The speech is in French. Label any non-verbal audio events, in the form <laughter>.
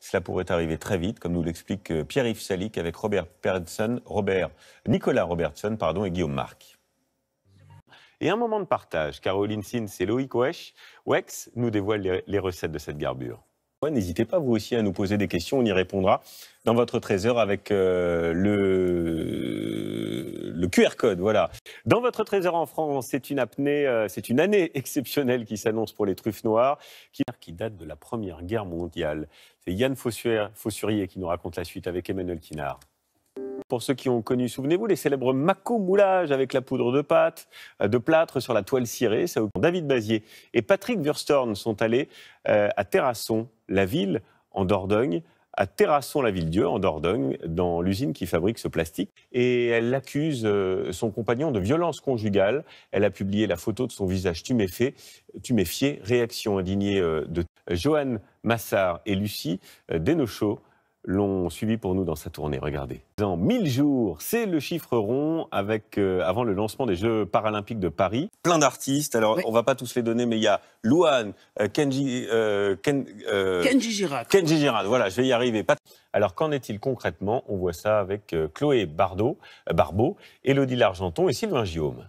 Cela pourrait arriver très vite, comme nous l'explique euh, Pierre-Yves Salic avec Robert Robert, Nicolas Robertson pardon, et Guillaume Marc. Et un moment de partage. Caroline Sin, c'est Loïc Wesh. Wex nous dévoile les, recettes de cette garbure. N'hésitez pas vous aussi à nous poser des questions, on y répondra dans votre trésor avec euh, le le QR code, voilà. Dans votre trésor en France, c'est une euh, c'est une année <laughs> exceptionnelle qui s'annonce pour les truffes noires, qui, qui, date de la Première Guerre mondiale. C'est Yann Fossurier qui nous raconte la suite avec Emmanuel Quinard. Pour ceux qui ont connu, souvenez-vous, les célèbres maco moulages avec la poudre de pâte, euh, de plâtre sur la toile cirée. Ça, David Bazier et Patrick Wurstorn sont allés euh, à Terrasson, la ville en Dordogne, à Terrasson-la-Ville-Dieu, en Dordogne, dans l'usine qui fabrique ce plastique. Et elle accuse euh, son compagnon de violence conjugale. Elle a publié la photo de son visage tuméfié. Réaction indignée euh, de Joanne Massard et Lucie euh, Denochaud l'ont suivi pour nous dans sa tournée. Regardez. Dans 1000 jours, c'est le chiffre rond avec, euh, avant le lancement des Jeux paralympiques de Paris. Plein d'artistes, alors on ne va pas tous les donner, mais il y a Luan euh, Kenji, euh, Kenji Girard. Kenji Girard, voilà, je vais y arriver. Alors qu'en est-il concrètement On voit ça avec Chloé Bardo Barbeau, Élodie Largenton et Sylvain Guillaume.